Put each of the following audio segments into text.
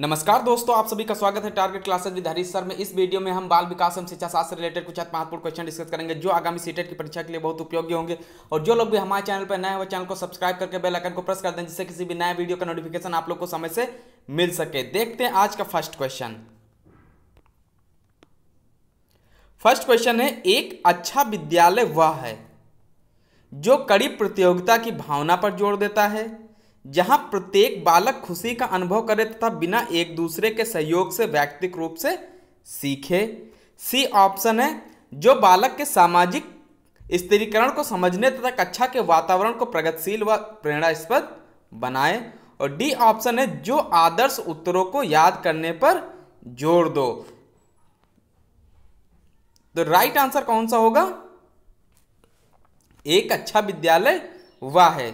नमस्कार दोस्तों आप सभी का स्वागत है target classes with Harish sir में इस वीडियो में हम बाल विकास एवं शिक्षा शास्त्र रिलेटेड कुछ महत्वपूर्ण क्वेश्चन डिस्कस करेंगे जो आगामी सीटेट e की परीक्षा के लिए बहुत उपयोगी होंगे और जो लोग भी हमारे चैनल पर नए वो चैनल को सब्सक्राइब करके बेल आइकन को प्रेस कर दें जिससे किसी भी नया वीडियो का नोटिफिकेशन आप लोग को समय से मिल सके देखते हैं आज का फर्स्ट क्वेश्चन फर्स्ट क्वेश्चन है एक अच्छा विद्यालय वह है जो कड़ी प्रतियोगिता की भावना पर जोर देता है जहां प्रत्येक बालक खुशी का अनुभव करे तथा बिना एक दूसरे के सहयोग से व्यक्तिक रूप से सीखे सी ऑप्शन है जो बालक के सामाजिक स्थिरीकरण को समझने तथा कक्षा अच्छा के वातावरण को प्रगतिशील व प्रेरणास्पद बनाए और डी ऑप्शन है जो आदर्श उत्तरों को याद करने पर जोर दो तो राइट आंसर कौन सा होगा एक अच्छा विद्यालय वह है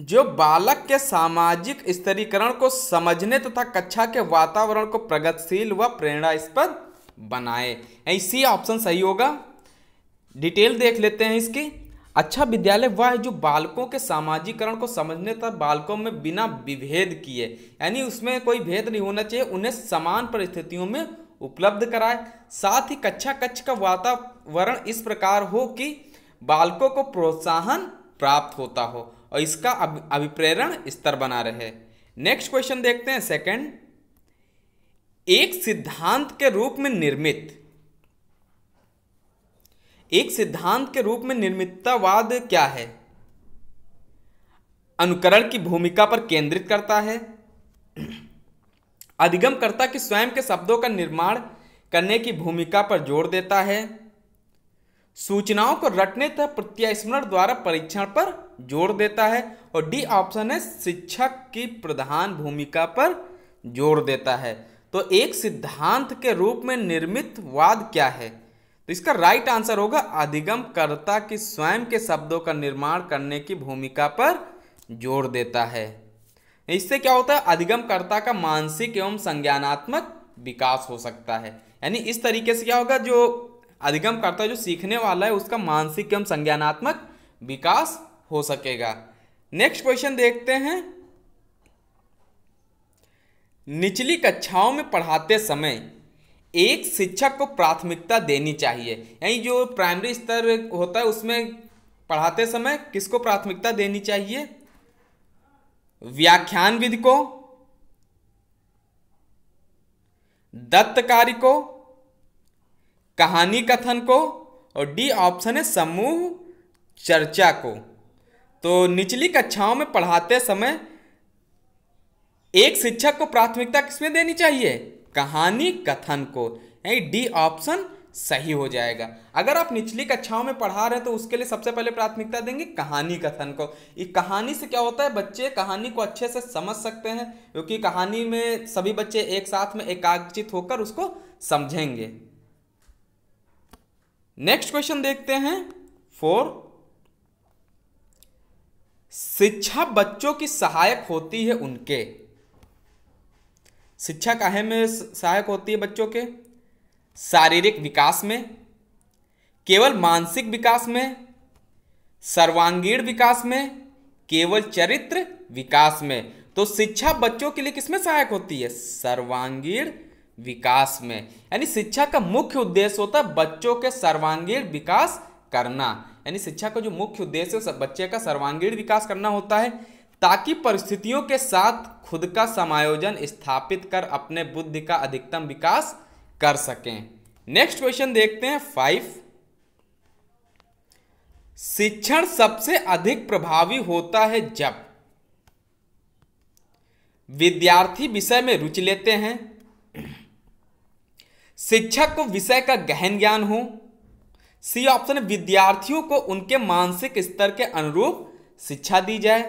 जो बालक के सामाजिक स्तरीकरण को समझने तथा कक्षा के वातावरण को प्रगतिशील व प्रेरणास्पद बनाए इसी ऑप्शन सही होगा डिटेल देख लेते हैं इसकी अच्छा विद्यालय वह है जो बालकों के सामाजिकरण को समझने तथा बालकों में बिना विभेद किए यानी उसमें कोई भेद नहीं होना चाहिए उन्हें समान परिस्थितियों में उपलब्ध कराए साथ ही कक्षा कक्ष का वातावरण इस प्रकार हो कि बालकों को प्रोत्साहन प्राप्त होता हो और इसका अभिप्रेरण स्तर बना रहे नेक्स्ट क्वेश्चन देखते हैं सेकंड एक सिद्धांत के रूप में निर्मित एक सिद्धांत के रूप में निर्मितवाद क्या है अनुकरण की भूमिका पर केंद्रित करता है अधिगमकर्ता की स्वयं के शब्दों का निर्माण करने की भूमिका पर जोर देता है सूचनाओं को रटने तथा प्रत्यास्मरण द्वारा परीक्षण पर जोर देता है और डी ऑप्शन है शिक्षक की प्रधान भूमिका पर जोर देता है तो एक सिद्धांत के रूप में निर्मित वाद क्या है तो इसका राइट आंसर होगा अधिगमकर्ता की स्वयं के शब्दों का निर्माण करने की भूमिका पर जोर देता है इससे क्या होता है अधिगमकर्ता का मानसिक एवं संज्ञानात्मक विकास हो सकता है यानी इस तरीके से क्या होगा जो अधिगम करता है जो सीखने वाला है उसका मानसिक एवं संज्ञानात्मक विकास हो सकेगा नेक्स्ट क्वेश्चन देखते हैं निचली कक्षाओं में पढ़ाते समय एक शिक्षक को प्राथमिकता देनी चाहिए यानी जो प्राइमरी स्तर होता है उसमें पढ़ाते समय किसको प्राथमिकता देनी चाहिए व्याख्यान को दत्तकारी को कहानी कथन को और डी ऑप्शन है समूह चर्चा को तो निचली कक्षाओं में पढ़ाते समय एक शिक्षक को प्राथमिकता किसमें देनी चाहिए कहानी कथन को यानी डी ऑप्शन सही हो जाएगा अगर आप निचली कक्षाओं में पढ़ा रहे हैं तो उसके लिए सबसे पहले प्राथमिकता देंगे कहानी कथन को ये कहानी से क्या होता है बच्चे कहानी को अच्छे से समझ सकते हैं क्योंकि कहानी में सभी बच्चे एक साथ में एकाग्रचित होकर उसको समझेंगे नेक्स्ट क्वेश्चन देखते हैं फोर शिक्षा बच्चों की सहायक होती है उनके शिक्षा काहे में सहायक होती है बच्चों के शारीरिक विकास में केवल मानसिक विकास में सर्वांगीण विकास में केवल चरित्र विकास में तो शिक्षा बच्चों के लिए किसमें सहायक होती है सर्वांगीण विकास में यानी शिक्षा का मुख्य उद्देश्य होता है बच्चों के सर्वांगीण विकास करना यानी शिक्षा का जो मुख्य उद्देश्य है बच्चे का सर्वांगीण विकास करना होता है ताकि परिस्थितियों के साथ खुद का समायोजन स्थापित कर अपने बुद्धि का अधिकतम विकास कर सकें नेक्स्ट क्वेश्चन देखते हैं फाइव शिक्षण सबसे अधिक प्रभावी होता है जब विद्यार्थी विषय में रुचि लेते हैं शिक्षक को विषय का गहन ज्ञान हो सी ऑप्शन विद्यार्थियों को उनके मानसिक स्तर के अनुरूप शिक्षा दी जाए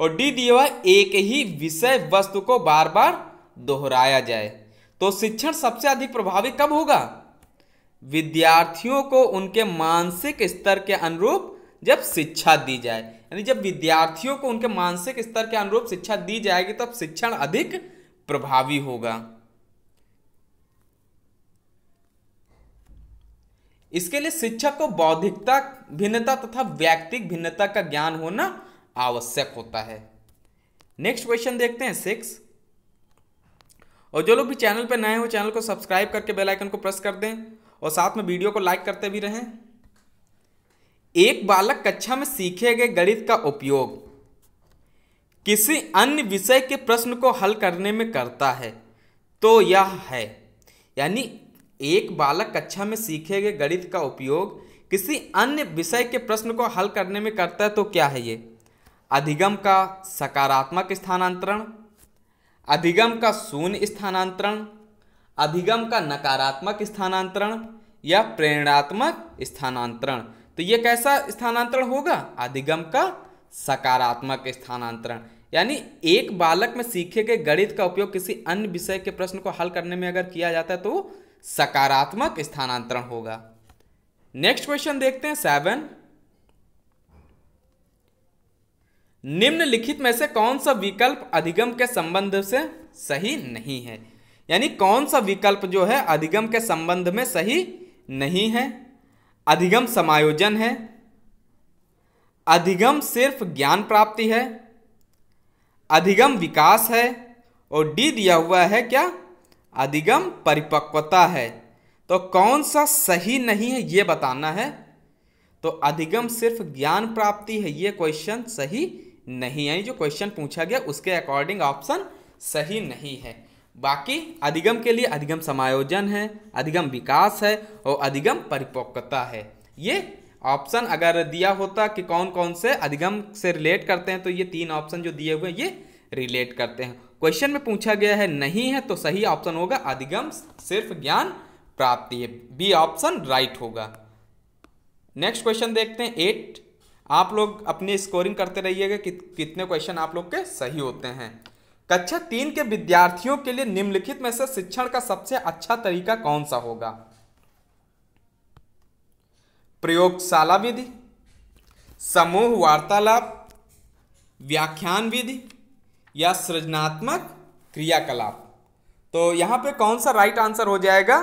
और डी दिए हुआ एक ही विषय वस्तु को बार बार दोहराया जाए तो शिक्षण सबसे अधिक प्रभावी कब होगा विद्यार्थियों को उनके मानसिक स्तर के अनुरूप जब शिक्षा दी जाए यानी जब विद्यार्थियों को उनके मानसिक स्तर के अनुरूप शिक्षा दी जाएगी तब शिक्षण अधिक प्रभावी होगा इसके लिए शिक्षक को बौद्धिकता भिन्नता तथा व्यक्तिक भिन्नता का ज्ञान होना आवश्यक होता है नेक्स्ट क्वेश्चन देखते हैं सिक्स और जो लोग भी चैनल पर नए हो चैनल को सब्सक्राइब करके बेल आइकन को प्रेस कर दें और साथ में वीडियो को लाइक करते भी रहें एक बालक कक्षा में सीखे गए गणित का उपयोग किसी अन्य विषय के प्रश्न को हल करने में करता है तो यह है यानी एक बालक कक्षा में सीखे गए गणित का उपयोग किसी अन्य विषय के प्रश्न को हल करने में करता है तो क्या है ये अधिगम का सकारात्मक स्थानांतरण अधिगम का शून्य स्थानांतरण अधिगम का नकारात्मक स्थानांतरण या प्रेरणात्मक स्थानांतरण तो ये कैसा स्थानांतरण होगा अधिगम का सकारात्मक स्थानांतरण यानी एक बालक में सीखे गए गणित का उपयोग किसी अन्य विषय के प्रश्न को हल करने में अगर किया जाता है तो सकारात्मक स्थानांतरण होगा नेक्स्ट क्वेश्चन देखते हैं सेवन निम्नलिखित में से कौन सा विकल्प अधिगम के संबंध से सही नहीं है यानी कौन सा विकल्प जो है अधिगम के संबंध में सही नहीं है अधिगम समायोजन है अधिगम सिर्फ ज्ञान प्राप्ति है अधिगम विकास है और डी दिया हुआ है क्या अधिगम परिपक्वता है तो कौन सा सही नहीं है ये बताना है तो अधिगम सिर्फ ज्ञान प्राप्ति है ये क्वेश्चन सही नहीं है जो क्वेश्चन पूछा गया उसके अकॉर्डिंग ऑप्शन सही नहीं है बाकी अधिगम के लिए अधिगम समायोजन है अधिगम विकास है और अधिगम परिपक्वता है ये ऑप्शन अगर दिया होता कि कौन कौन से अधिगम से रिलेट करते हैं तो ये तीन ऑप्शन जो दिए हुए हैं ये रिलेट करते हैं क्वेश्चन में पूछा गया है नहीं है तो सही ऑप्शन होगा अधिगम सिर्फ ज्ञान प्राप्ति है बी ऑप्शन राइट होगा नेक्स्ट क्वेश्चन देखते हैं एट आप लोग अपनी स्कोरिंग करते रहिएगा कि कितने क्वेश्चन आप लोग के सही होते हैं कक्षा तीन के विद्यार्थियों के लिए निम्नलिखित में से शिक्षण का सबसे अच्छा तरीका कौन सा होगा प्रयोगशाला विधि समूह वार्तालाप व्याख्यान विधि या सृजनात्मक क्रियाकलाप तो यहाँ पे कौन सा राइट आंसर हो जाएगा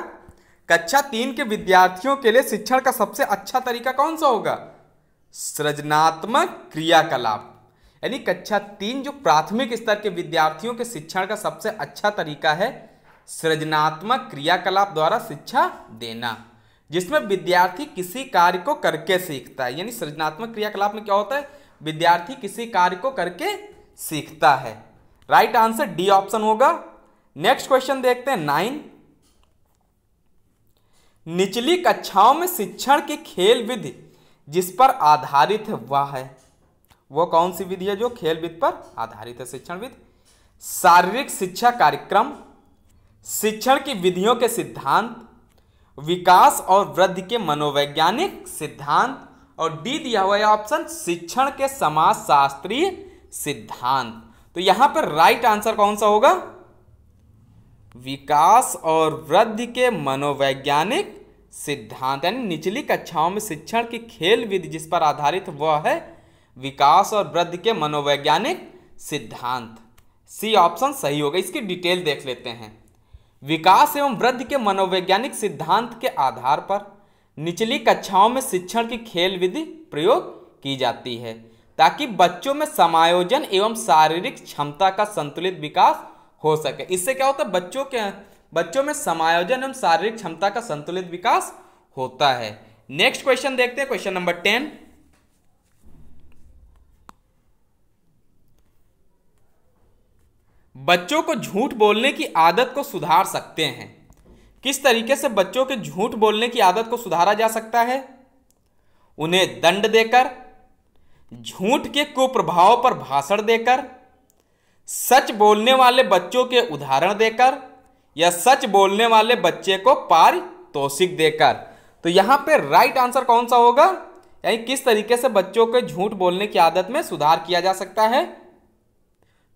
कक्षा तीन के विद्यार्थियों के लिए शिक्षण का सबसे अच्छा तरीका कौन सा होगा सृजनात्मक क्रियाकलाप यानी कक्षा तीन जो प्राथमिक स्तर के विद्यार्थियों के शिक्षण का सबसे अच्छा तरीका है सृजनात्मक क्रियाकलाप द्वारा शिक्षा देना जिसमें विद्यार्थी किसी कार्य को करके सीखता है यानी सृजनात्मक क्रियाकलाप में क्या होता है विद्यार्थी किसी कार्य को करके सीखता है राइट आंसर डी ऑप्शन होगा नेक्स्ट क्वेश्चन देखते हैं नाइन निचली कक्षाओं में शिक्षण की खेल विधि जिस पर आधारित है वह है वो कौन सी विधि है जो खेल विधि पर आधारित है शिक्षण विधि शारीरिक शिक्षा कार्यक्रम शिक्षण की विधियों के सिद्धांत विकास और वृद्धि के मनोवैज्ञानिक सिद्धांत और डी दिया हुआ है ऑप्शन शिक्षण के समाजशास्त्रीय सिद्धांत तो यहां पर राइट आंसर कौन सा होगा विकास और वृद्धि के मनोवैज्ञानिक सिद्धांत यानी निचली कक्षाओं में शिक्षण की खेल विधि जिस पर आधारित वह है विकास और वृद्धि के मनोवैज्ञानिक सिद्धांत सी ऑप्शन सही होगा इसकी डिटेल देख लेते हैं विकास एवं वृद्धि के मनोवैज्ञानिक सिद्धांत के आधार पर निचली कक्षाओं में शिक्षण की खेल विधि प्रयोग की जाती है ताकि बच्चों में समायोजन एवं शारीरिक क्षमता का संतुलित विकास हो सके इससे क्या होता है बच्चों के बच्चों में समायोजन एवं शारीरिक क्षमता का संतुलित विकास होता है नेक्स्ट क्वेश्चन देखते हैं क्वेश्चन नंबर टेन बच्चों को झूठ बोलने की आदत को सुधार सकते हैं किस तरीके से बच्चों के झूठ बोलने की आदत को सुधारा जा सकता है उन्हें दंड देकर झूठ के कुप्रभाव पर भाषण देकर सच बोलने वाले बच्चों के उदाहरण देकर या सच बोलने वाले बच्चे को पारितोषिक देकर तो यहां पे राइट आंसर कौन सा होगा यानी किस तरीके से बच्चों को झूठ बोलने की आदत में सुधार किया जा सकता है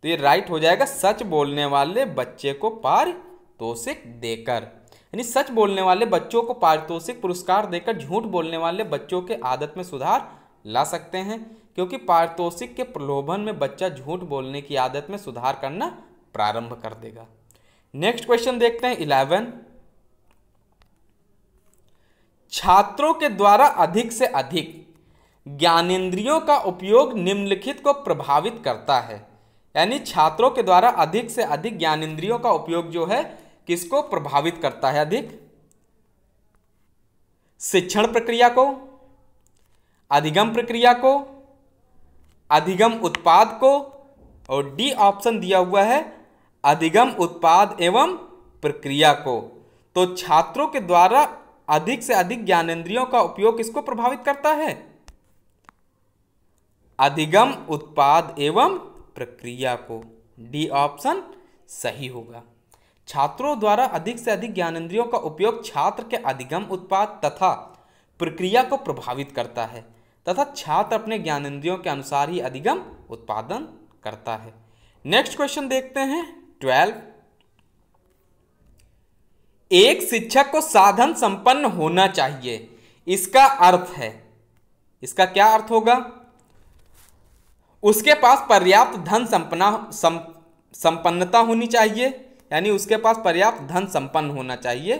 तो ये राइट हो जाएगा सच बोलने वाले बच्चे को पारितोषिक देकर यानी सच बोलने वाले बच्चों को पारितोषिक पुरस्कार देकर झूठ बोलने वाले बच्चों के आदत में सुधार ला सकते हैं क्योंकि पारितोषिक के प्रलोभन में बच्चा झूठ बोलने की आदत में सुधार करना प्रारंभ कर देगा नेक्स्ट क्वेश्चन देखते हैं इलेवन छात्रों के द्वारा अधिक से अधिक ज्ञानेन्द्रियों का उपयोग निम्नलिखित को प्रभावित करता है यानी छात्रों के द्वारा अधिक से अधिक ज्ञानेन्द्रियों का उपयोग जो है किसको प्रभावित करता है अधिक शिक्षण प्रक्रिया को अधिगम प्रक्रिया को अधिगम उत्पाद को और डी ऑप्शन दिया हुआ है अधिगम उत्पाद एवं प्रक्रिया को तो छात्रों के द्वारा अधिक से अधिक ज्ञानेन्द्रियों का उपयोग किसको प्रभावित करता है अधिगम उत्पाद एवं प्रक्रिया को डी ऑप्शन सही होगा छात्रों द्वारा अधिक से अधिक ज्ञानेन्द्रियों का उपयोग छात्र के अधिगम उत्पाद तथा प्रक्रिया को प्रभावित करता है तथा छात्र अपने ज्ञानेन्द्रियों के अनुसार ही अधिगम उत्पादन करता है नेक्स्ट क्वेश्चन देखते हैं ट्वेल्व एक शिक्षक को साधन संपन्न होना चाहिए इसका अर्थ है इसका क्या अर्थ होगा उसके पास पर्याप्त धन संपन्ना सं, संपन्नता होनी चाहिए यानी उसके पास पर्याप्त धन संपन्न होना चाहिए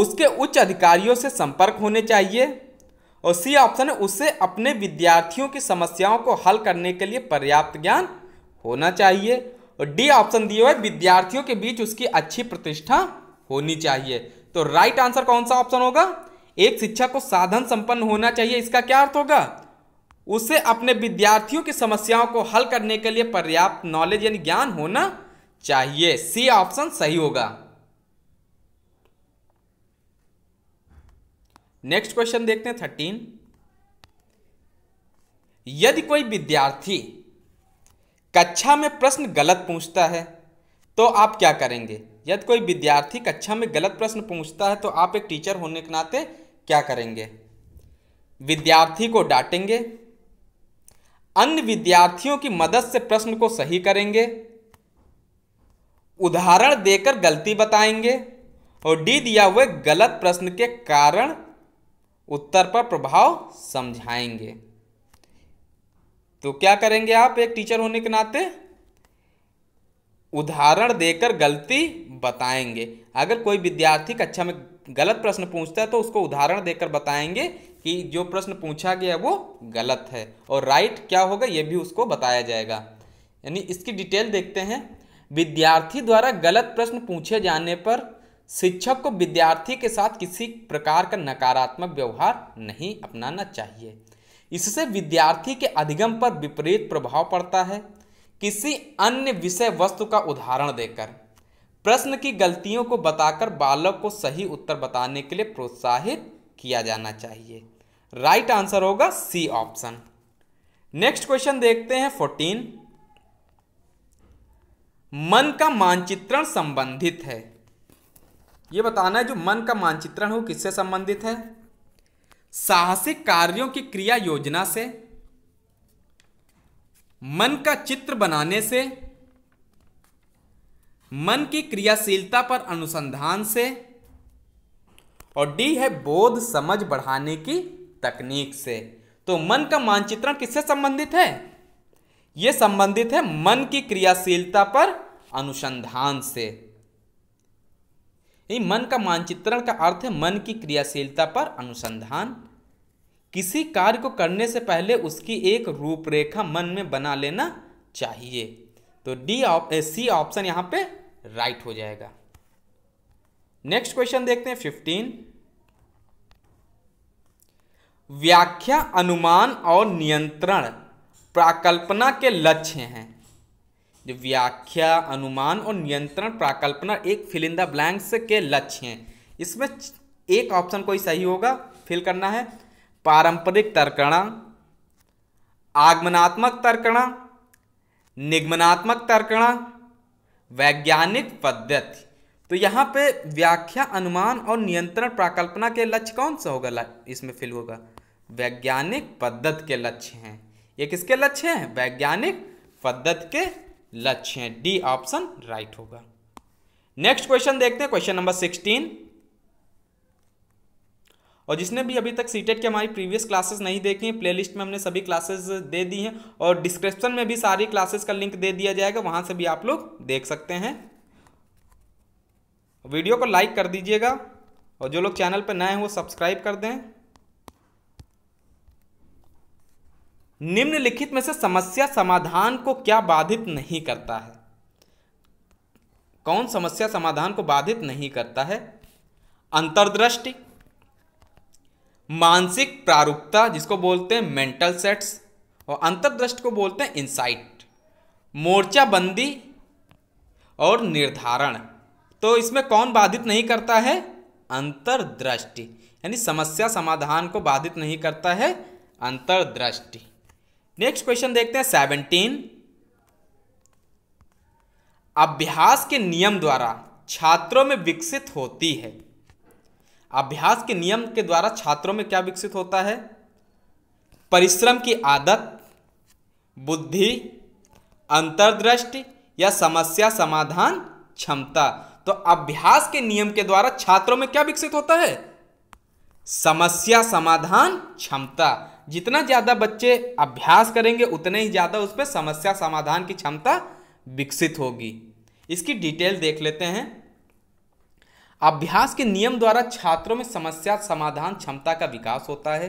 उसके उच्च अधिकारियों से संपर्क होने चाहिए और सी ऑप्शन है उससे अपने विद्यार्थियों की समस्याओं को हल करने के लिए पर्याप्त ज्ञान होना चाहिए और डी ऑप्शन दिए हुए विद्यार्थियों के बीच उसकी अच्छी प्रतिष्ठा होनी चाहिए तो राइट आंसर कौन सा ऑप्शन होगा एक शिक्षा को साधन संपन्न होना चाहिए इसका क्या अर्थ होगा उसे अपने विद्यार्थियों की समस्याओं को हल करने के लिए पर्याप्त नॉलेज यानी ज्ञान होना चाहिए सी ऑप्शन सही होगा नेक्स्ट क्वेश्चन देखते हैं थर्टीन यदि कोई विद्यार्थी कक्षा में प्रश्न गलत पूछता है तो आप क्या करेंगे यदि कोई विद्यार्थी कक्षा में गलत प्रश्न पूछता है तो आप एक टीचर होने के नाते क्या करेंगे विद्यार्थी को डांटेंगे अन्य विद्यार्थियों की मदद से प्रश्न को सही करेंगे उदाहरण देकर गलती बताएंगे और डी दिया हुए गलत प्रश्न के कारण उत्तर पर प्रभाव समझाएंगे तो क्या करेंगे आप एक टीचर होने के नाते उदाहरण देकर गलती बताएंगे अगर कोई विद्यार्थी कक्षा में गलत प्रश्न पूछता है तो उसको उदाहरण देकर बताएंगे कि जो प्रश्न पूछा गया वो गलत है और राइट क्या होगा ये भी उसको बताया जाएगा यानी इसकी डिटेल देखते हैं विद्यार्थी द्वारा गलत प्रश्न पूछे जाने पर शिक्षक को विद्यार्थी के साथ किसी प्रकार का नकारात्मक व्यवहार नहीं अपनाना चाहिए इससे विद्यार्थी के अधिगम पर विपरीत प्रभाव पड़ता है किसी अन्य विषय वस्तु का उदाहरण देकर प्रश्न की गलतियों को बताकर बालक को सही उत्तर बताने के लिए प्रोत्साहित किया जाना चाहिए राइट आंसर होगा सी ऑप्शन नेक्स्ट क्वेश्चन देखते हैं फोर्टीन मन का मानचित्रण संबंधित है ये बताना है जो मन का मानचित्रण हो किससे संबंधित है साहसिक कार्यों की क्रिया योजना से मन का चित्र बनाने से मन की क्रियाशीलता पर अनुसंधान से और डी है बोध समझ बढ़ाने की तकनीक से तो मन का मानचित्रण किससे संबंधित है यह संबंधित है मन की क्रियाशीलता पर अनुसंधान से यानी मन का मानचित्रण का अर्थ है मन की क्रियाशीलता पर अनुसंधान किसी कार्य को करने से पहले उसकी एक रूपरेखा मन में बना लेना चाहिए तो डी सी ऑप्शन यहां पे राइट हो जाएगा नेक्स्ट क्वेश्चन देखते हैं फिफ्टीन व्याख्या अनुमान और नियंत्रण प्राकल्पना के लक्ष्य हैं जो व्याख्या अनुमान और नियंत्रण प्राकल्पना एक फिल इन द ब्लैंक्स के लक्ष्य हैं इसमें एक ऑप्शन कोई सही होगा फिल करना है पारंपरिक तर्कणा आगमनात्मक तर्कणा निगमनात्मक तर्कणा वैज्ञानिक पद्धति तो यहाँ पे व्याख्या अनुमान और नियंत्रण प्राकल्पना के लक्ष्य कौन सा होगा इसमें फिल होगा वैज्ञानिक पद्धति के लक्ष्य हैं ये किसके लक्ष्य हैं वैज्ञानिक पद्धति के लक्ष्य हैं डी ऑप्शन राइट होगा नेक्स्ट क्वेश्चन देखते हैं क्वेश्चन नंबर सिक्सटीन और जिसने भी अभी तक सीटेट की हमारी प्रीवियस क्लासेस नहीं देखी हैं प्लेलिस्ट में हमने सभी क्लासेस दे दी हैं और डिस्क्रिप्शन में भी सारी क्लासेस का लिंक दे दिया जाएगा वहां से भी आप लोग देख सकते हैं वीडियो को लाइक कर दीजिएगा और जो लोग चैनल पर नए हैं वो सब्सक्राइब कर दें निम्नलिखित में से समस्या समाधान को क्या बाधित नहीं करता है कौन समस्या समाधान को बाधित नहीं करता है अंतर्दृष्टि मानसिक प्रारूपता जिसको बोलते हैं मेंटल सेट्स और अंतर्दृष्टि को बोलते हैं इंसाइट मोर्चाबंदी और निर्धारण तो इसमें कौन बाधित नहीं करता है अंतर्दृष्टि यानी समस्या समाधान को बाधित नहीं करता है अंतर्दृष्टि नेक्स्ट क्वेश्चन देखते हैं सेवनटीन अभ्यास के नियम द्वारा छात्रों में विकसित होती है अभ्यास के नियम के द्वारा छात्रों में क्या विकसित होता है परिश्रम की आदत बुद्धि अंतर्दृष्टि या समस्या समाधान क्षमता तो अभ्यास के नियम के द्वारा छात्रों में क्या विकसित होता है समस्या समाधान क्षमता जितना ज़्यादा बच्चे अभ्यास करेंगे उतने ही ज़्यादा उस पर समस्या समाधान की क्षमता विकसित होगी इसकी डिटेल देख लेते हैं अभ्यास के नियम द्वारा छात्रों में समस्या समाधान क्षमता का विकास होता है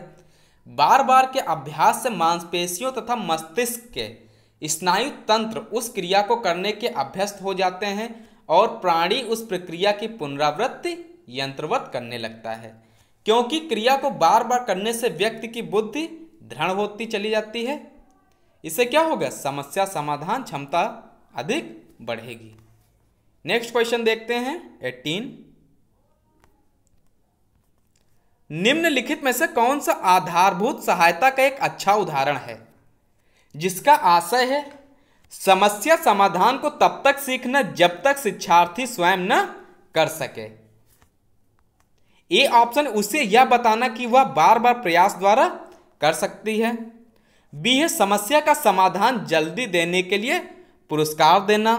बार बार के अभ्यास से मांसपेशियों तथा मस्तिष्क के स्नायु तंत्र उस क्रिया को करने के अभ्यस्त हो जाते हैं और प्राणी उस प्रक्रिया की पुनरावृत्ति यंत्रवत करने लगता है क्योंकि क्रिया को बार बार करने से व्यक्ति की बुद्धि दृढ़ होती चली जाती है इससे क्या होगा समस्या समाधान क्षमता अधिक बढ़ेगी नेक्स्ट क्वेश्चन देखते हैं एटीन निम्नलिखित में से कौन सा आधारभूत सहायता का एक अच्छा उदाहरण है जिसका आशय है समस्या समाधान को तब तक सीखना जब तक शिक्षार्थी स्वयं न कर सके ए ऑप्शन उसे यह बताना कि वह बार बार प्रयास द्वारा कर सकती है बी है समस्या का समाधान जल्दी देने के लिए पुरस्कार देना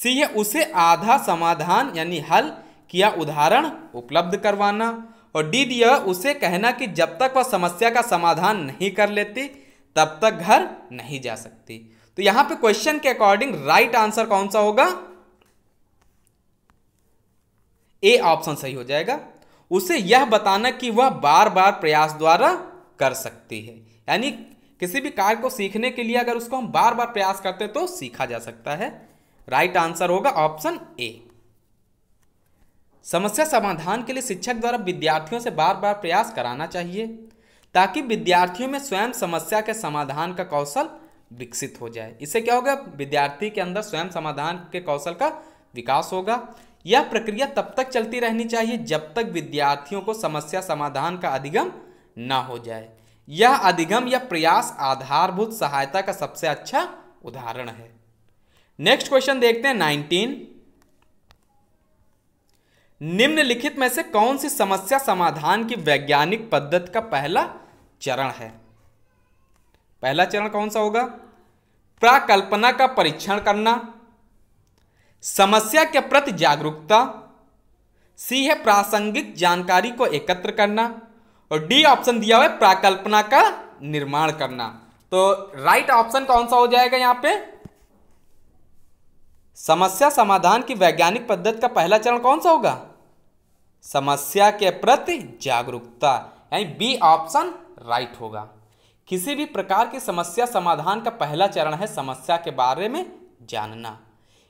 सी है उसे आधा समाधान यानी हल किया उदाहरण उपलब्ध करवाना और डी दिया उसे कहना कि जब तक वह समस्या का समाधान नहीं कर लेती तब तक घर नहीं जा सकती तो यहां पे क्वेश्चन के अकॉर्डिंग राइट आंसर कौन सा होगा ए ऑप्शन सही हो जाएगा उसे यह बताना कि वह बार बार प्रयास द्वारा कर सकती है यानी किसी भी कार्य को सीखने के लिए अगर उसको हम बार बार प्रयास करते हैं तो सीखा जा सकता है राइट आंसर होगा ऑप्शन ए समस्या समाधान के लिए शिक्षक द्वारा विद्यार्थियों से बार बार प्रयास कराना चाहिए ताकि विद्यार्थियों में स्वयं समस्या के समाधान का कौशल विकसित हो जाए इससे क्या होगा विद्यार्थी के अंदर स्वयं समाधान के कौशल का विकास होगा यह प्रक्रिया तब तक चलती रहनी चाहिए जब तक विद्यार्थियों को समस्या समाधान का अधिगम न हो जाए यह अधिगम या प्रयास आधारभूत सहायता का सबसे अच्छा उदाहरण है नेक्स्ट क्वेश्चन देखते हैं नाइनटीन निम्नलिखित में से कौन सी समस्या समाधान की वैज्ञानिक पद्धति का पहला चरण है पहला चरण कौन सा होगा प्राकल्पना का परीक्षण करना समस्या के प्रति जागरूकता सी है प्रासंगिक जानकारी को एकत्र करना और डी ऑप्शन दिया हुआ है प्राकल्पना का निर्माण करना तो राइट ऑप्शन कौन सा हो जाएगा यहां पे समस्या समाधान की वैज्ञानिक पद्धति का पहला चरण कौन सा होगा समस्या के प्रति जागरूकता यानी बी ऑप्शन राइट होगा किसी भी प्रकार की समस्या समाधान का पहला चरण है समस्या के बारे में जानना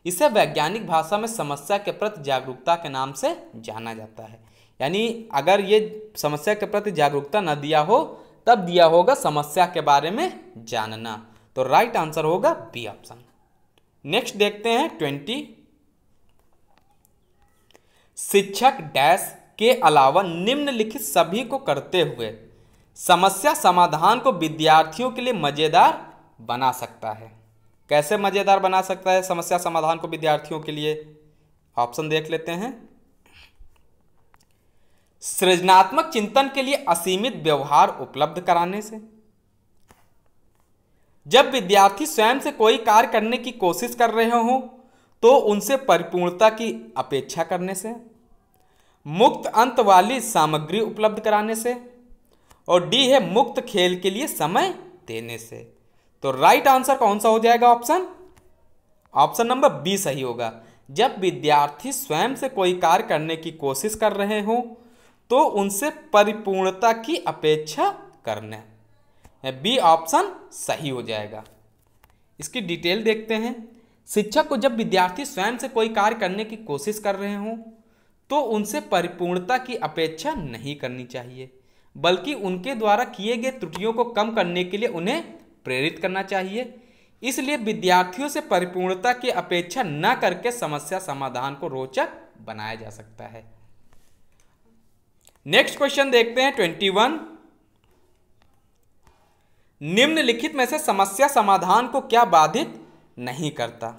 इसे वैज्ञानिक भाषा में समस्या के प्रति जागरूकता के नाम से जाना जाता है यानी अगर ये समस्या के प्रति जागरूकता न दिया हो तब दिया होगा समस्या के बारे में जानना तो राइट आंसर होगा बी ऑप्शन नेक्स्ट देखते हैं ट्वेंटी शिक्षक डैश के अलावा निम्नलिखित सभी को करते हुए समस्या समाधान को विद्यार्थियों के लिए मज़ेदार बना सकता है कैसे मज़ेदार बना सकता है समस्या समाधान को विद्यार्थियों के लिए ऑप्शन देख लेते हैं सृजनात्मक चिंतन के लिए असीमित व्यवहार उपलब्ध कराने से जब विद्यार्थी स्वयं से कोई कार्य करने की कोशिश कर रहे हों तो उनसे परिपूर्णता की अपेक्षा करने से मुक्त अंत वाली सामग्री उपलब्ध कराने से और डी है मुक्त खेल के लिए समय देने से तो राइट आंसर कौन सा हो जाएगा ऑप्शन ऑप्शन नंबर बी सही होगा जब विद्यार्थी स्वयं से कोई कार्य करने की कोशिश कर रहे हों तो उनसे परिपूर्णता की अपेक्षा करना बी ऑप्शन सही हो जाएगा इसकी डिटेल देखते हैं शिक्षक को जब विद्यार्थी स्वयं से कोई कार्य करने की कोशिश कर रहे हों तो उनसे परिपूर्णता की अपेक्षा नहीं करनी चाहिए बल्कि उनके द्वारा किए गए त्रुटियों को कम करने के लिए उन्हें प्रेरित करना चाहिए इसलिए विद्यार्थियों से परिपूर्णता की अपेक्षा न करके समस्या समाधान को रोचक बनाया जा सकता है नेक्स्ट क्वेश्चन देखते हैं ट्वेंटी वन निम्नलिखित में से समस्या समाधान को क्या बाधित नहीं करता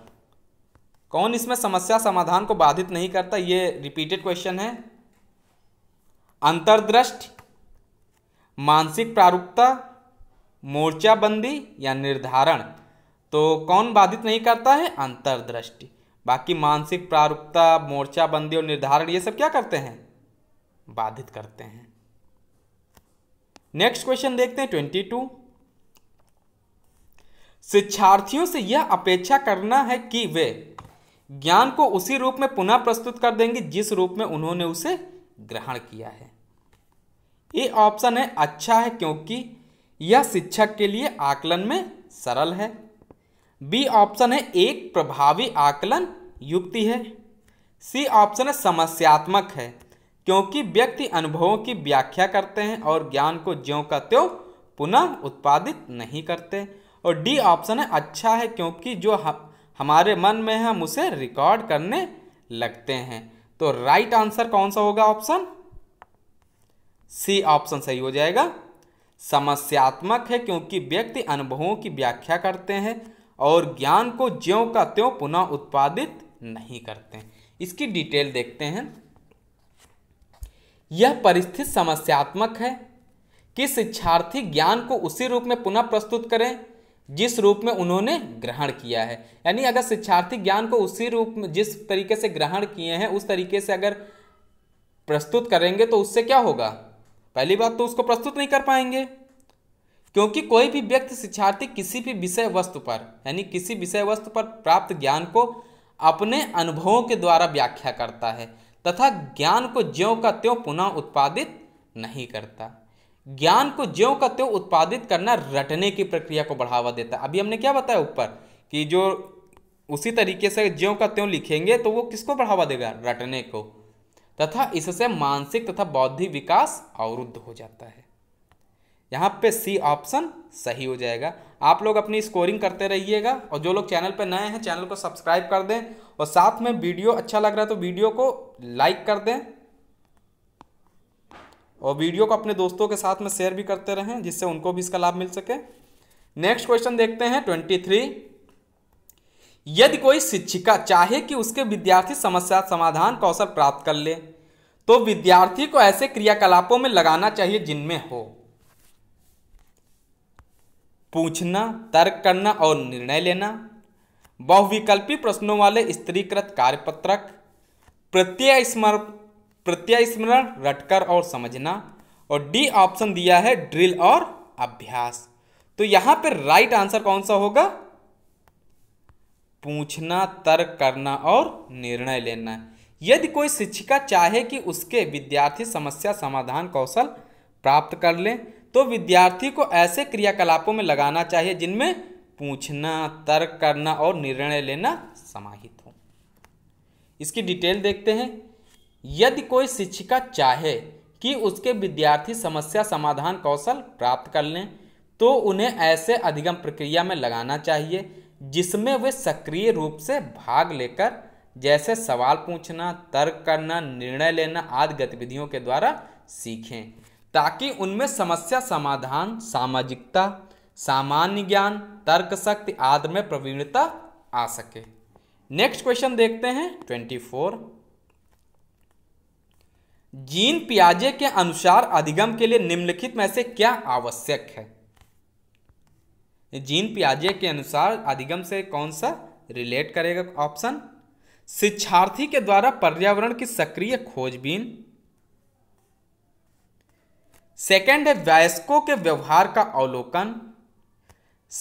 कौन इसमें समस्या समाधान को बाधित नहीं करता यह रिपीटेड क्वेश्चन है अंतर्दृष्ट मानसिक प्रारूपता मोर्चाबंदी या निर्धारण तो कौन बाधित नहीं करता है अंतर्दृष्टि बाकी मानसिक प्रारूपता मोर्चाबंदी और निर्धारण ये सब क्या करते हैं बाधित करते हैं नेक्स्ट क्वेश्चन देखते हैं ट्वेंटी टू शिक्षार्थियों से यह अपेक्षा करना है कि वे ज्ञान को उसी रूप में पुनः प्रस्तुत कर देंगे जिस रूप में उन्होंने उसे ग्रहण किया है ये ऑप्शन है अच्छा है क्योंकि यह शिक्षक के लिए आकलन में सरल है बी ऑप्शन है एक प्रभावी आकलन युक्ति है सी ऑप्शन है समस्यात्मक है क्योंकि व्यक्ति अनुभवों की व्याख्या करते हैं और ज्ञान को ज्यों का त्यों पुनः उत्पादित नहीं करते और डी ऑप्शन है अच्छा है क्योंकि जो हम हमारे मन में है हम उसे रिकॉर्ड करने लगते हैं तो राइट आंसर कौन सा होगा ऑप्शन सी ऑप्शन सही हो जाएगा समस्यात्मक है क्योंकि व्यक्ति अनुभवों की व्याख्या करते हैं और ज्ञान को ज्यों का त्यों पुनः उत्पादित नहीं करते इसकी डिटेल देखते हैं यह परिस्थिति समस्यात्मक है कि शिक्षार्थी ज्ञान को उसी रूप में पुनः प्रस्तुत करें जिस रूप में उन्होंने ग्रहण किया है यानी अगर शिक्षार्थी ज्ञान को उसी रूप में जिस तरीके से ग्रहण किए हैं उस तरीके से अगर प्रस्तुत करेंगे तो उससे क्या होगा पहली बात तो उसको प्रस्तुत नहीं कर पाएंगे क्योंकि कोई भी व्यक्ति शिक्षार्थी किसी भी विषय वस्तु पर यानी किसी विषय वस्तु पर प्राप्त ज्ञान को अपने अनुभवों के द्वारा व्याख्या करता है तथा ज्ञान को ज्यों का त्यों पुनः उत्पादित नहीं करता ज्ञान को ज्यों का त्यों उत्पादित करना रटने की प्रक्रिया को बढ़ावा देता है अभी हमने क्या बताया ऊपर कि जो उसी तरीके से ज्यों का त्यों लिखेंगे तो वो किसको बढ़ावा देगा रटने को तथा इससे मानसिक तथा बौद्धिक विकास अवरुद्ध हो जाता है यहाँ पे सी ऑप्शन सही हो जाएगा आप लोग अपनी स्कोरिंग करते रहिएगा और जो लोग चैनल पे नए हैं चैनल को सब्सक्राइब कर दें और साथ में वीडियो अच्छा लग रहा है तो वीडियो को लाइक कर दें और वीडियो को अपने दोस्तों के साथ में शेयर भी करते रहें जिससे उनको भी इसका लाभ मिल सके नेक्स्ट क्वेश्चन देखते हैं ट्वेंटी थ्री यदि कोई शिक्षिका चाहे कि उसके विद्यार्थी समस्या समाधान का अवसर प्राप्त कर ले तो विद्यार्थी को ऐसे क्रियाकलापों में लगाना चाहिए जिनमें हो पूछना तर्क करना और निर्णय लेना बहुविकल्पी प्रश्नों वाले स्त्रीकृत कार्यपत्रक प्रत्यय स्मरण प्रत्यय स्मरण रटकर और समझना और डी ऑप्शन दिया है ड्रिल और अभ्यास तो यहां पर राइट आंसर कौन सा होगा पूछना तर्क करना और निर्णय लेना यदि कोई शिक्षिका चाहे कि उसके विद्यार्थी समस्या समाधान कौशल प्राप्त कर लें तो विद्यार्थी को ऐसे क्रियाकलापों में लगाना चाहिए जिनमें पूछना तर्क करना और निर्णय लेना समाहित हो इसकी डिटेल देखते हैं यदि कोई शिक्षिका चाहे कि उसके विद्यार्थी समस्या समाधान कौशल प्राप्त कर लें तो उन्हें ऐसे अधिगम प्रक्रिया में लगाना चाहिए जिसमें वे सक्रिय रूप से भाग लेकर जैसे सवाल पूछना तर्क करना निर्णय लेना आदि गतिविधियों के द्वारा सीखें ताकि उनमें समस्या समाधान सामाजिकता सामान्य ज्ञान तर्क शक्ति आदि में प्रवीणता आ सके नेक्स्ट क्वेश्चन देखते हैं ट्वेंटी फोर जीन पियाजे के अनुसार अधिगम के लिए निम्नलिखित में से क्या आवश्यक है जीन पियाजे के अनुसार अधिगम से कौन सा रिलेट करेगा ऑप्शन शिक्षार्थी के द्वारा पर्यावरण की सक्रिय खोजबीन सेकंड है वयस्कों के व्यवहार का अवलोकन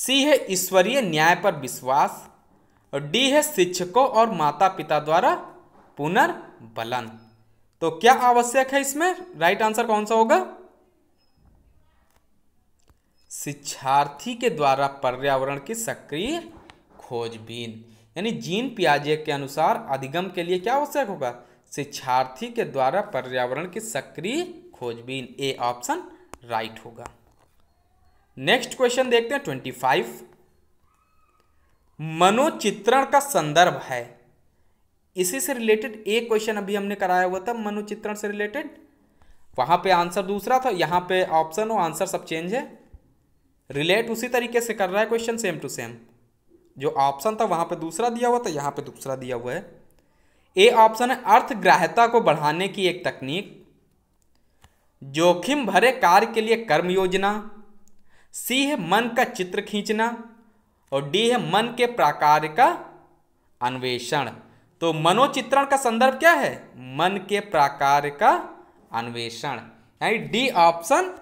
सी है ईश्वरीय न्याय पर विश्वास और डी है शिक्षकों और माता पिता द्वारा पुनर्बलन तो क्या आवश्यक है इसमें राइट आंसर कौन सा होगा शिक्षार्थी के द्वारा पर्यावरण की सक्रिय खोजबीन यानी जीन पियाजे के अनुसार अधिगम के लिए क्या आवश्यक होगा शिक्षार्थी के द्वारा पर्यावरण की सक्रिय खोजबीन ए ऑप्शन राइट होगा नेक्स्ट क्वेश्चन देखते हैं ट्वेंटी फाइव मनोचित्रण का संदर्भ है इसी से रिलेटेड एक क्वेश्चन अभी हमने कराया हुआ था मनोचित्रण से रिलेटेड वहां पे आंसर दूसरा था यहां पे ऑप्शन और आंसर सब चेंज है रिलेट उसी तरीके से कर रहा है क्वेश्चन सेम टू सेम जो ऑप्शन था वहां पे दूसरा दिया हुआ था यहां पे दूसरा दिया हुआ है ए ऑप्शन है अर्थग्राहता को बढ़ाने की एक तकनीक जोखिम भरे कार्य के लिए कर्म योजना सी है मन का चित्र खींचना और डी है मन के प्राकार का अन्वेषण तो मनोचित्रण का संदर्भ क्या है मन के प्राकार का अन्वेषण यानी डी ऑप्शन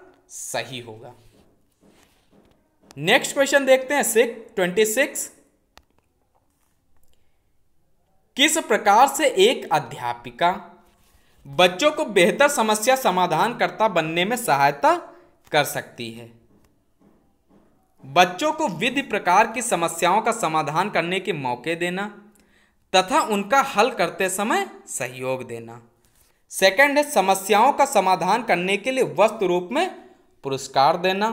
सही होगा नेक्स्ट क्वेश्चन देखते हैं सिक्स ट्वेंटी सिक्स किस प्रकार से एक अध्यापिका बच्चों को बेहतर समस्या समाधान करता बनने में सहायता कर सकती है बच्चों को विधि प्रकार की समस्याओं का समाधान करने के मौके देना तथा उनका हल करते समय सहयोग देना सेकंड है समस्याओं का समाधान करने के लिए वस्तु रूप में पुरस्कार देना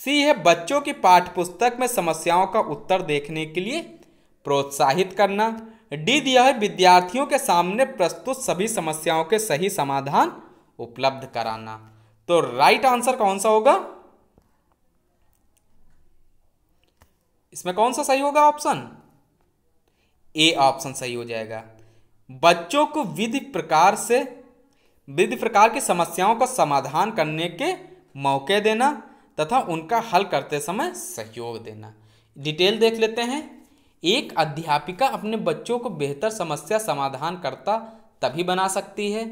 सी है बच्चों की पाठ्यपुस्तक में समस्याओं का उत्तर देखने के लिए प्रोत्साहित करना डी दिया है विद्यार्थियों के सामने प्रस्तुत सभी समस्याओं के सही समाधान उपलब्ध कराना तो राइट आंसर कौन सा होगा इसमें कौन सा सही होगा ऑप्शन ए ऑप्शन सही हो जाएगा बच्चों को विधि प्रकार से विधि प्रकार की समस्याओं का समाधान करने के मौके देना तथा उनका हल करते समय सहयोग देना डिटेल देख लेते हैं एक अध्यापिका अपने बच्चों को बेहतर समस्या समाधान करता तभी बना सकती है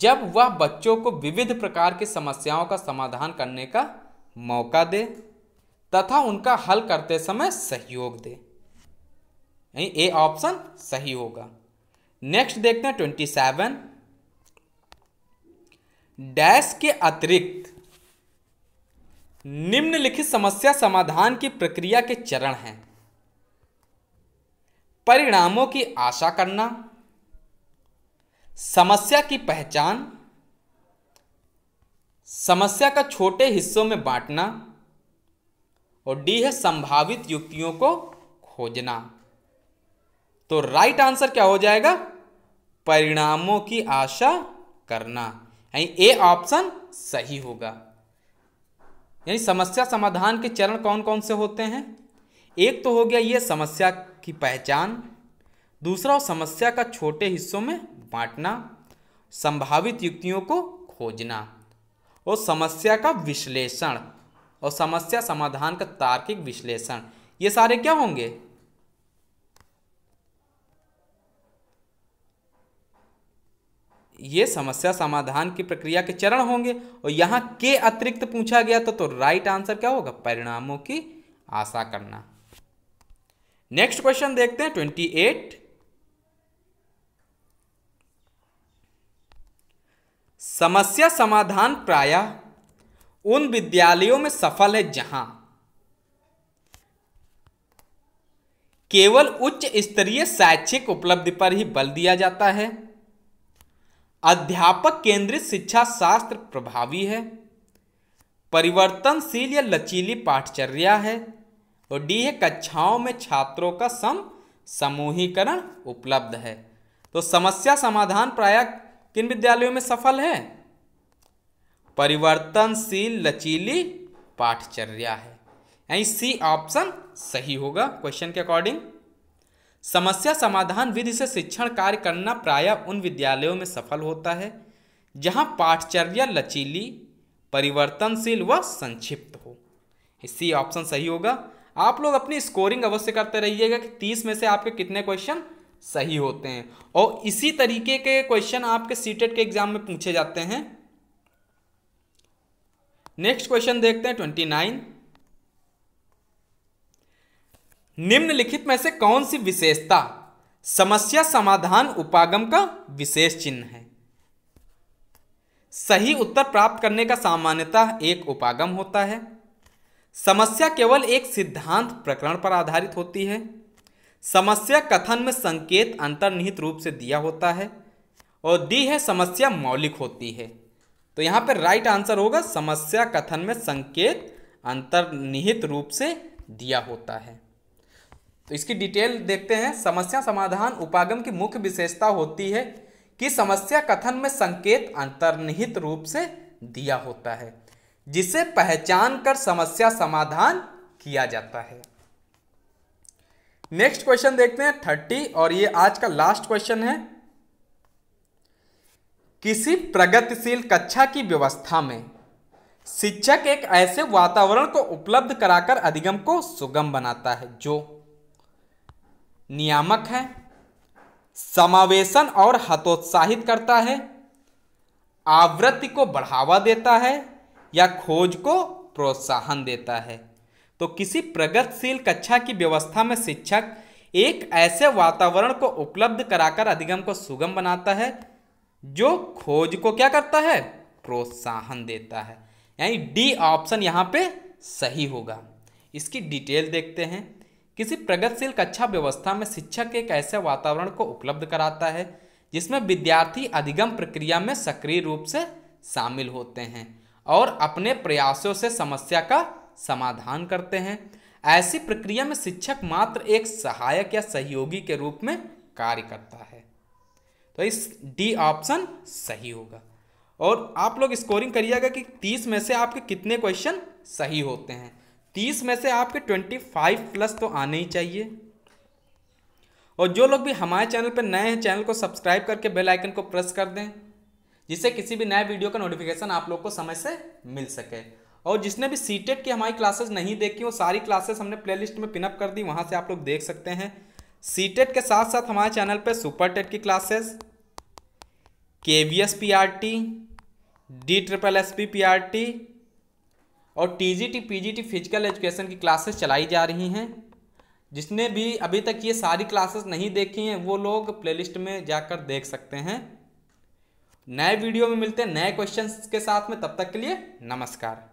जब वह बच्चों को विविध प्रकार की समस्याओं का समाधान करने का मौका दे तथा उनका हल करते समय सहयोग दे ए ऑप्शन सही होगा नेक्स्ट देखते हैं ट्वेंटी सेवन डैश के अतिरिक्त निम्नलिखित समस्या समाधान की प्रक्रिया के चरण हैं परिणामों की आशा करना समस्या की पहचान समस्या का छोटे हिस्सों में बांटना और डी है संभावित युक्तियों को खोजना तो राइट आंसर क्या हो जाएगा परिणामों की आशा करना यानी ए ऑप्शन सही होगा यानी समस्या समाधान के चरण कौन कौन से होते हैं एक तो हो गया ये समस्या की पहचान दूसरा समस्या का छोटे हिस्सों में बांटना संभावित युक्तियों को खोजना और समस्या का विश्लेषण और समस्या समाधान का तार्किक विश्लेषण ये सारे क्या होंगे ये समस्या समाधान की प्रक्रिया के चरण होंगे और यहाँ के अतिरिक्त पूछा गया तो, तो राइट आंसर क्या होगा परिणामों की आशा करना नेक्स्ट क्वेश्चन देखते हैं ट्वेंटी एट समस्या समाधान प्रायः उन विद्यालयों में सफल है जहां केवल उच्च स्तरीय शैक्षिक उपलब्धि पर ही बल दिया जाता है अध्यापक केंद्रित शिक्षा शास्त्र प्रभावी है परिवर्तनशील या लचीली पाठचर्या है और डी है कक्षाओं में छात्रों का सम समूहीकरण उपलब्ध है तो समस्या समाधान प्राय किन विद्यालयों में सफल है परिवर्तनशील लचीली पाठचर्या है यानी सी ऑप्शन सही होगा क्वेश्चन के अकॉर्डिंग समस्या समाधान विधि से शिक्षण कार्य करना प्रायः उन विद्यालयों में सफल होता है जहां पाठचर्या लचीली परिवर्तनशील व संक्षिप्त हो इसी ऑप्शन सही होगा आप लोग अपनी स्कोरिंग अवश्य करते रहिएगा कि तीस में से आपके कितने क्वेश्चन सही होते हैं और इसी तरीके के क्वेश्चन आपके सीटेट के एग्जाम में पूछे जाते हैं नेक्स्ट क्वेश्चन देखते हैं ट्वेंटी नाइन निम्नलिखित में से कौन सी विशेषता समस्या समाधान उपागम का विशेष चिन्ह है सही उत्तर प्राप्त करने का सामान्यतः एक उपागम होता है समस्या केवल एक सिद्धांत प्रकरण पर आधारित होती है समस्या कथन में संकेत अंतर्निहित रूप से दिया होता है और दी है समस्या मौलिक होती है तो यहाँ पर राइट आंसर होगा समस्या कथन में संकेत अंतर्निहित रूप से दिया होता है तो इसकी डिटेल देखते हैं समस्या समाधान उपागम की मुख्य विशेषता होती है कि समस्या कथन में संकेत अंतर्निहित रूप से दिया होता है जिसे पहचान कर समस्या समाधान किया जाता है नेक्स्ट क्वेश्चन देखते हैं थर्टी और ये आज का लास्ट क्वेश्चन है किसी प्रगतिशील कक्षा की व्यवस्था में शिक्षक एक ऐसे वातावरण को उपलब्ध कराकर अधिगम को सुगम बनाता है जो नियामक है समावेशन और हतोत्साहित करता है आवृत्ति को बढ़ावा देता है या खोज को प्रोत्साहन देता है तो किसी प्रगतिशील कक्षा की व्यवस्था में शिक्षक एक ऐसे वातावरण को उपलब्ध कराकर अधिगम को सुगम बनाता है जो खोज को क्या करता है प्रोत्साहन देता है यानी डी ऑप्शन यहाँ पे सही होगा इसकी डिटेल देखते हैं किसी प्रगतिशील कक्षा व्यवस्था में शिक्षक एक ऐसे वातावरण को उपलब्ध कराता है जिसमें विद्यार्थी अधिगम प्रक्रिया में सक्रिय रूप से शामिल होते हैं और अपने प्रयासों से समस्या का समाधान करते हैं ऐसी प्रक्रिया में शिक्षक मात्र एक सहायक या सहयोगी के रूप में कार्य करता है तो इस डी ऑप्शन सही होगा और आप लोग स्कोरिंग करिएगा कि 30 में से आपके कितने क्वेश्चन सही होते हैं तीस में से आपके ट्वेंटी फाइव प्लस तो आने ही चाहिए और जो लोग भी हमारे चैनल पर नए हैं चैनल को सब्सक्राइब करके बेल आइकन को प्रेस कर दें जिससे किसी भी नए वीडियो का नोटिफिकेशन आप लोग को समय से मिल सके और जिसने भी सीटेट e की हमारी क्लासेस नहीं देखी वो सारी क्लासेस हमने प्लेलिस्ट में पिनअप कर दी वहाँ से आप लोग देख सकते हैं सीटेट e के साथ साथ हमारे चैनल पर सुपर टेट की classes K V S P R T D triple S P P R T और टीजीटी पीजीटी फिजिकल एजुकेशन की क्लासेस चलाई जा रही हैं जिसने भी अभी तक ये सारी क्लासेस नहीं देखी हैं वो लोग प्लेलिस्ट में जाकर देख सकते हैं नए वीडियो में मिलते हैं नए क्वेश्चन के साथ में तब तक के लिए नमस्कार